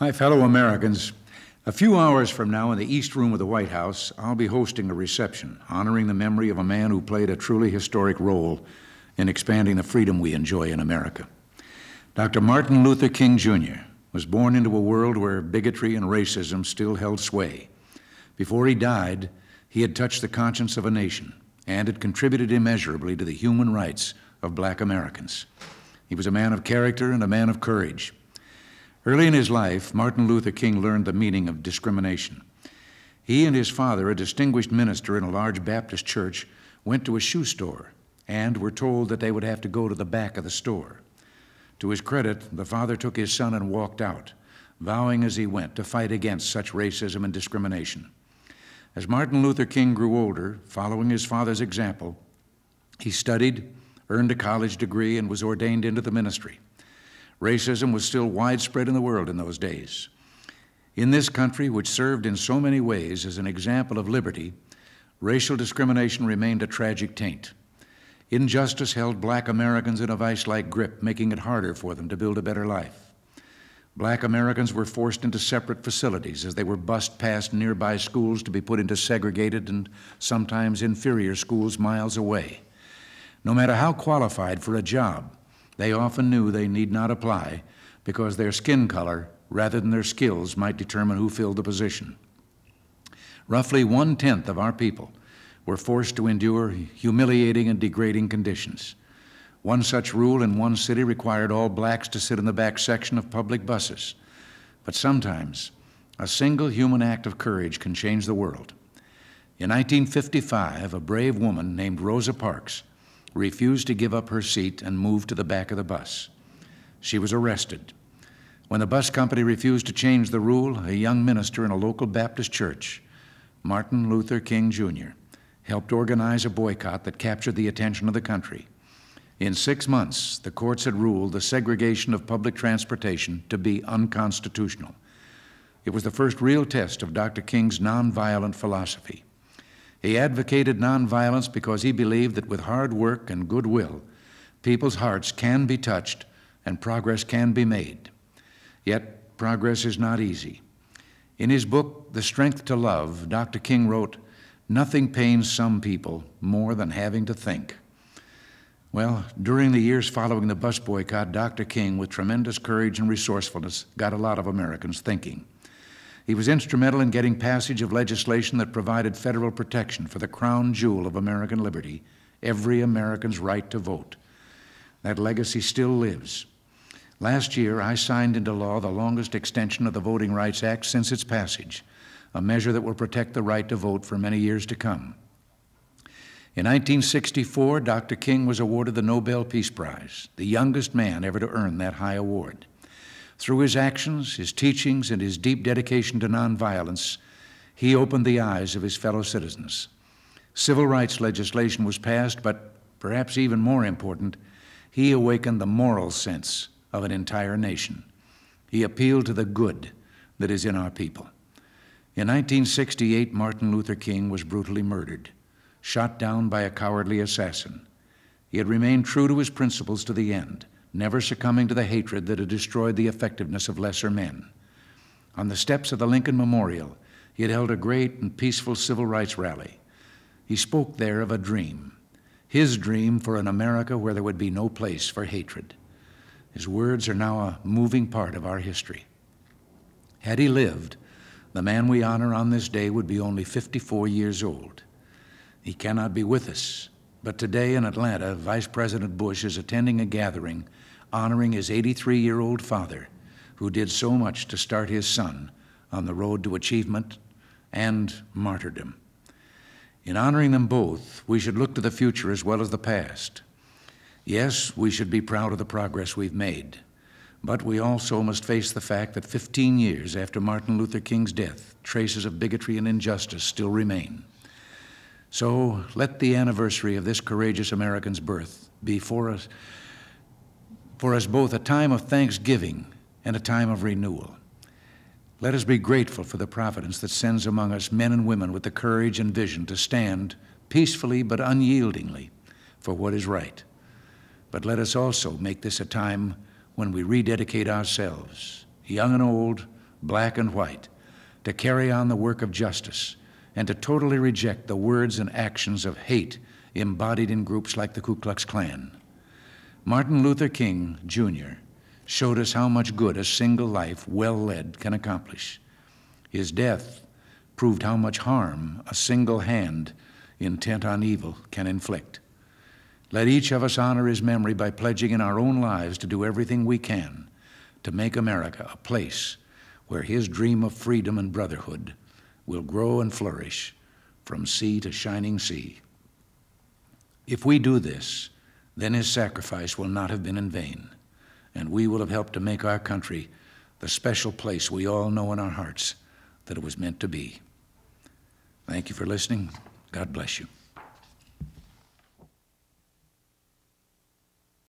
My fellow Americans, a few hours from now in the East Room of the White House, I'll be hosting a reception honoring the memory of a man who played a truly historic role in expanding the freedom we enjoy in America. Dr. Martin Luther King Jr. was born into a world where bigotry and racism still held sway. Before he died, he had touched the conscience of a nation and had contributed immeasurably to the human rights of black Americans. He was a man of character and a man of courage. Early in his life, Martin Luther King learned the meaning of discrimination. He and his father, a distinguished minister in a large Baptist church, went to a shoe store and were told that they would have to go to the back of the store. To his credit, the father took his son and walked out, vowing as he went to fight against such racism and discrimination. As Martin Luther King grew older, following his father's example, he studied, earned a college degree, and was ordained into the ministry. Racism was still widespread in the world in those days. In this country, which served in so many ways as an example of liberty, racial discrimination remained a tragic taint. Injustice held black Americans in a vice like grip, making it harder for them to build a better life. Black Americans were forced into separate facilities as they were bused past nearby schools to be put into segregated and sometimes inferior schools miles away. No matter how qualified for a job, they often knew they need not apply because their skin color rather than their skills might determine who filled the position. Roughly one tenth of our people were forced to endure humiliating and degrading conditions. One such rule in one city required all blacks to sit in the back section of public buses. But sometimes, a single human act of courage can change the world. In 1955, a brave woman named Rosa Parks refused to give up her seat and moved to the back of the bus. She was arrested. When the bus company refused to change the rule, a young minister in a local Baptist church, Martin Luther King Jr., helped organize a boycott that captured the attention of the country. In six months, the courts had ruled the segregation of public transportation to be unconstitutional. It was the first real test of Dr. King's nonviolent philosophy. He advocated nonviolence because he believed that with hard work and goodwill, people's hearts can be touched and progress can be made. Yet progress is not easy. In his book, The Strength to Love, Dr. King wrote, Nothing pains some people more than having to think. Well, during the years following the bus boycott, Dr. King, with tremendous courage and resourcefulness, got a lot of Americans thinking. He was instrumental in getting passage of legislation that provided federal protection for the crown jewel of American liberty, every American's right to vote. That legacy still lives. Last year, I signed into law the longest extension of the Voting Rights Act since its passage, a measure that will protect the right to vote for many years to come. In 1964, Dr. King was awarded the Nobel Peace Prize, the youngest man ever to earn that high award. Through his actions, his teachings, and his deep dedication to nonviolence, he opened the eyes of his fellow citizens. Civil rights legislation was passed, but perhaps even more important, he awakened the moral sense of an entire nation. He appealed to the good that is in our people. In 1968, Martin Luther King was brutally murdered, shot down by a cowardly assassin. He had remained true to his principles to the end never succumbing to the hatred that had destroyed the effectiveness of lesser men. On the steps of the Lincoln Memorial, he had held a great and peaceful civil rights rally. He spoke there of a dream, his dream for an America where there would be no place for hatred. His words are now a moving part of our history. Had he lived, the man we honor on this day would be only 54 years old. He cannot be with us, but today in Atlanta, Vice President Bush is attending a gathering honoring his 83 year old father, who did so much to start his son on the road to achievement and martyrdom. In honoring them both, we should look to the future as well as the past. Yes, we should be proud of the progress we've made, but we also must face the fact that 15 years after Martin Luther King's death, traces of bigotry and injustice still remain. So let the anniversary of this courageous American's birth be for us, for us both a time of thanksgiving and a time of renewal. Let us be grateful for the providence that sends among us men and women with the courage and vision to stand peacefully but unyieldingly for what is right. But let us also make this a time when we rededicate ourselves, young and old, black and white, to carry on the work of justice and to totally reject the words and actions of hate embodied in groups like the Ku Klux Klan. Martin Luther King, Jr., showed us how much good a single life well led can accomplish. His death proved how much harm a single hand intent on evil can inflict. Let each of us honor his memory by pledging in our own lives to do everything we can to make America a place where his dream of freedom and brotherhood will grow and flourish from sea to shining sea. If we do this, then his sacrifice will not have been in vain, and we will have helped to make our country the special place we all know in our hearts that it was meant to be. Thank you for listening. God bless you.